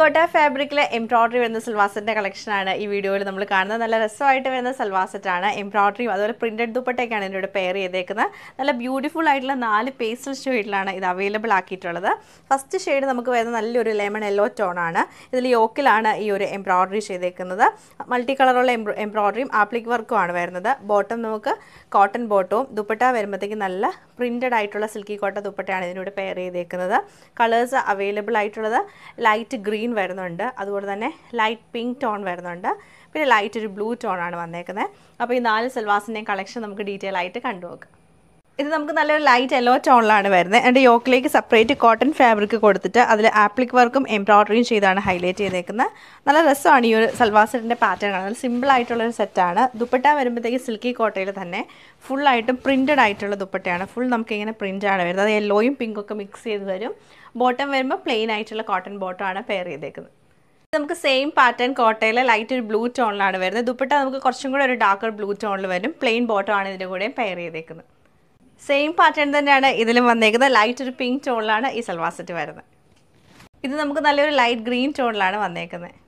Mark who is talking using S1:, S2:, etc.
S1: കോട്ട ഫാബ്രിക്കിലെ എംബ്രോയ്ഡറി വരുന്ന സൽവാസറ്റിൻ്റെ കളക്ഷനാണ് ഈ വീഡിയോയിൽ നമ്മൾ കാണുന്നത് നല്ല രസമായിട്ട് വരുന്ന സൽവാസറ്റാണ് എംബ്രോയ്ഡറിയും അതുപോലെ പ്രിൻറ്റഡ് ദുപ്പട്ടയൊക്കെയാണ് ഇതിൻ്റെ പെയർ ചെയ്തേക്കുന്നത് നല്ല ബ്യൂട്ടിഫുൾ ആയിട്ടുള്ള നാല് പേസ്റ്റൽ ഷെയ്ഡിലാണ് ഇത് അവൈലബിൾ ആക്കിയിട്ടുള്ളത് ഫസ്റ്റ് ഷെയ്ഡ് നമുക്ക് വരുന്ന നല്ലൊരു ലെമൺ യെല്ലോ ടോണാണ് ഇതിൽ യോക്കിലാണ് ഈ ഒരു എംബ്രോയ്ഡറി ചെയ്തേക്കുന്നത് മൾട്ടി കളറുള്ള എംബ്രോയ്ഡറിയും ആപ്ലിക് വർക്കുമാണ് വരുന്നത് ബോട്ടം നമുക്ക് കോട്ടൺ ബോട്ടവും ദുപ്പട്ട വരുമ്പോഴത്തേക്ക് നല്ല പ്രിൻറ്റഡ് ആയിട്ടുള്ള സിൽക്കി കോട്ട ദുപ്പട്ടയാണ് ഇതിനോട് പെയർ ചെയ്തേക്കുന്നത് കളേഴ്സ് അവൈലബിൾ ആയിട്ടുള്ളത് ലൈറ്റ് ഗ്രീൻ വരുന്നുണ്ട് അതുപോലെ തന്നെ ലൈറ്റ് പിങ്ക് ടോൺ വരുന്നുണ്ട് പിന്നെ ലൈറ്റ് ഒരു ബ്ലൂ ടോൺ ആണ് വന്നേക്കുന്നത് അപ്പോൾ ഈ നാല് സെൽവാസിൻ്റെയും കളക്ഷൻ നമുക്ക് ഡീറ്റെയിൽ ആയിട്ട് കണ്ടു നോക്കാം ഇത് നമുക്ക് നല്ലൊരു ലൈറ്റ് യെല്ലോ ടോണിലാണ് വരുന്നത് എൻ്റെ യോക്കിലേക്ക് സെപ്പറേറ്റ് കോട്ടൺ ഫാബ്രിക് കൊടുത്തിട്ട് അതിൽ ആപ്ലിക് വർക്കും എംബ്രോയ്ഡറിയും ചെയ്താണ് ഹൈലൈറ്റ് ചെയ്തേക്കുന്നത് നല്ല രസമാണ് ഈ ഒരു സൽവാസറിൻ്റെ പാറ്റേൺ ആണ് സിമ്പിൾ ആയിട്ടുള്ളൊരു സെറ്റാണ് ദുപ്പട്ട വരുമ്പോഴത്തേക്ക് സിൽക്കി കോട്ടയിൽ തന്നെ ഫുള്ളായിട്ടും പ്രിൻറ്റഡ് ആയിട്ടുള്ള ദുപ്പട്ടയാണ് ഫുൾ നമുക്കിങ്ങനെ പ്രിൻ്റാണ് വരുന്നത് അത് യെല്ലോയും പിങ്കൊക്കെ മിക്സ് ചെയ്ത് വരും ബോട്ടം വരുമ്പോൾ പ്ലെയിൻ ആയിട്ടുള്ള കോട്ടൺ ബോട്ടമാണ് പെയർ ചെയ്തേക്കുന്നത് നമുക്ക് സെയിം പാറ്റേൺ കോട്ടയിൽ ലൈറ്റ് ഒരു ബ്ലൂ ടോണിലാണ് വരുന്നത് ദുപ്പിട്ട നമുക്ക് കുറച്ചും കൂടെ ഒരു ഡാർക്കർ ബ്ലൂ ടോണിൽ വരും പ്ലെയിൻ ബോട്ടം ആണ് ഇതിൻ്റെ കൂടെ പെയർ ചെയ്തേക്കുന്നത് സെയിം പാറ്റേൺ തന്നെയാണ് ഇതിലും വന്നേക്കുന്നത് ലൈറ്റ് ഒരു പിങ്ക് ടോണിലാണ് ഈ സൽവാസറ്റ് വരുന്നത് ഇത് നമുക്ക് നല്ലൊരു ലൈറ്റ് ഗ്രീൻ ടോണിലാണ് വന്നേക്കുന്നത്